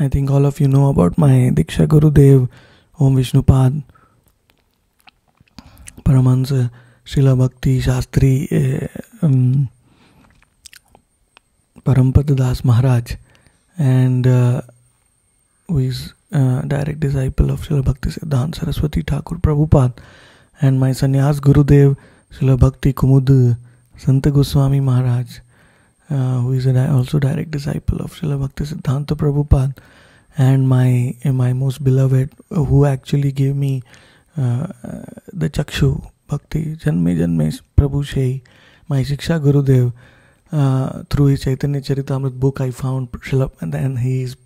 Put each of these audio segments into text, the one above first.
I think all of you know about my diksha Gurudev Om Vishnupad Paramhansa Shila Bhakti Shastri Parampad Das Maharaj and is direct disciple of Shila Bhakti Siddhanta Saraswati Thakur Prabhupad and my sannyasa Gurudev शिला भक्ति कुमुद संत गोस्वामी महाराज uh, who is an, also direct disciple of Srila Bhakti Siddhanta Prabhupada, and my my most beloved, uh, who actually gave me uh, uh, the Chakshu Bhakti, Janme Janme Prabhu Shei, my Shiksha Gurudev, uh, through his Chaitanya Charitamrita book, I found Srila, and then he is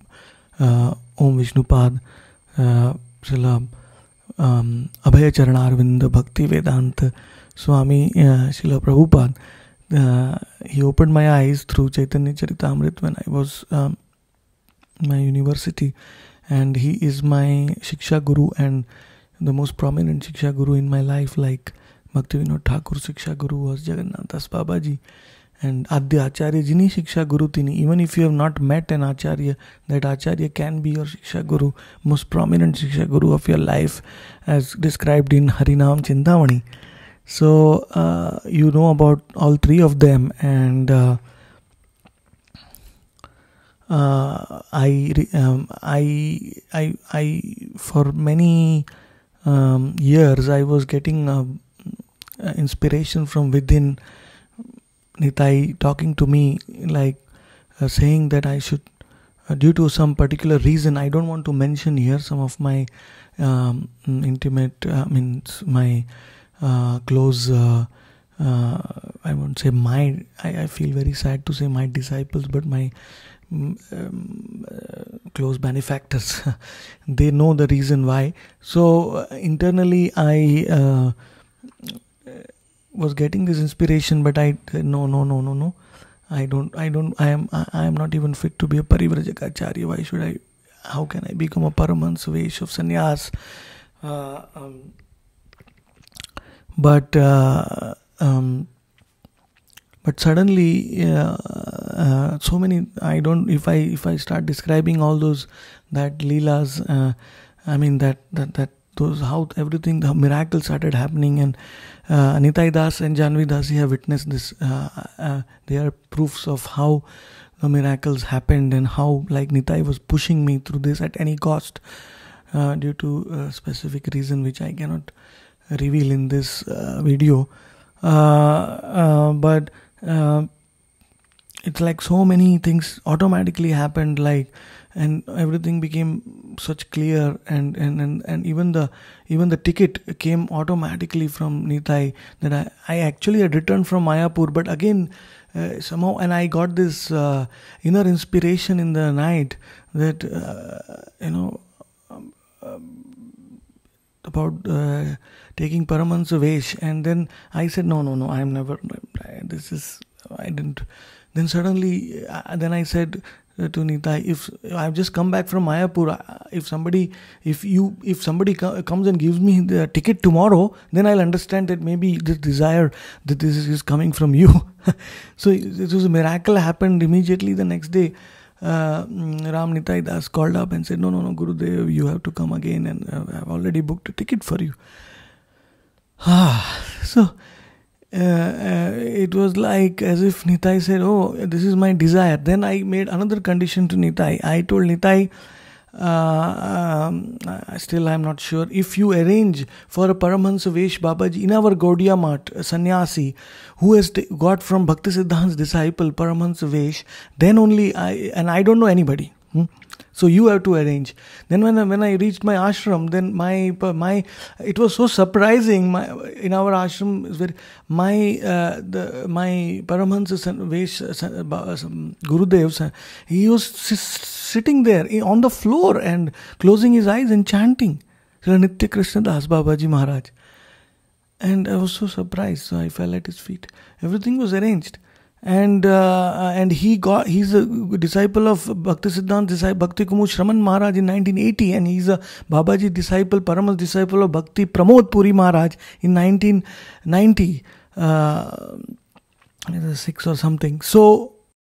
uh, Om Vishnupad, uh, Srila um, Abhay Charanarvinda Bhakti Vedanta Swami uh, Srila Prabhupada. Uh, he opened my eyes through Chaitanya Charitamrit when I was um, my university, and he is my shiksha guru and the most prominent shiksha guru in my life, like Bhaktivinoda Thakur shiksha guru was Jagannath Das Babaji. And Adya Acharya Jini Shiksha Guru Tini, even if you have not met an Acharya, that Acharya can be your Shiksha Guru, most prominent Shiksha Guru of your life, as described in Harinam Chintamani. So uh, you know about all three of them, and uh, uh, I, um, I, I, I, for many um, years, I was getting uh, inspiration from within. Nitai talking to me, like uh, saying that I should, uh, due to some particular reason, I don't want to mention here some of my um, intimate, I mean, my uh, close. Uh, uh, I won't say my. I, I, feel very sad to say my disciples, but my mm, um, close benefactors. they know the reason why. So internally, I was getting this inspiration, but I no no no no no. I don't I don't I am I am not even fit to be a Parivrajaka Why should I? How can I become a Paramahansa Vesh of sannyas? Uh, um, but uh, um, but suddenly uh, uh, so many i don't if i if i start describing all those that leelas uh, i mean that that that those how everything the miracle started happening and uh, Anitai Das and Janvi Dasi have witnessed this. Uh, uh, they are proofs of how the miracles happened and how like Nitai was pushing me through this at any cost uh, due to a specific reason which I cannot reveal in this uh, video uh, uh, but it's like so many things automatically happened like and everything became such clear and and and, and even the even the ticket came automatically from Nitai that I, I actually had returned from Mayapur but again uh, somehow and I got this uh, inner inspiration in the night that uh, you know um, um, about uh, taking Paramahansa Vesh, and then I said, no, no, no, I am never. This is I didn't. Then suddenly, uh, then I said uh, to Nita, if I've just come back from Mayapur, uh, if somebody, if you, if somebody co- comes and gives me the ticket tomorrow, then I'll understand that maybe this desire that this is coming from you. so this was a miracle happened immediately the next day uh, mm, Ram Nitai Das called up and said, No, no, no, Gurudev, you have to come again, and I've already booked a ticket for you. Ah, so uh, uh, it was like as if Nitai said, Oh, this is my desire. Then I made another condition to Nitai. I told Nitai, uh, um, still I am not sure. If you arrange for a Paramahansa Vesh Babaji in our Gaudiya a sannyasi who has t- got from Bhakti Siddhanta's disciple Paramahansa Vesh, then only I, and I don't know anybody. Hmm? So you have to arrange. Then when I, when I reached my ashram, then my my it was so surprising. My in our ashram is very my uh, the my Paramahansa Vesh uh, Gurudev he was sitting there on the floor and closing his eyes and chanting Sri Nitya Krishnadas Babaji Maharaj. And I was so surprised, so I fell at his feet. Everything was arranged. And uh, and he got he's a disciple of Bhakti disciple Bhakti Kumud Shraman Maharaj in 1980, and he's a Babaji disciple, Paramas disciple of Bhakti Pramod Puri Maharaj in 1990, uh, six or something. So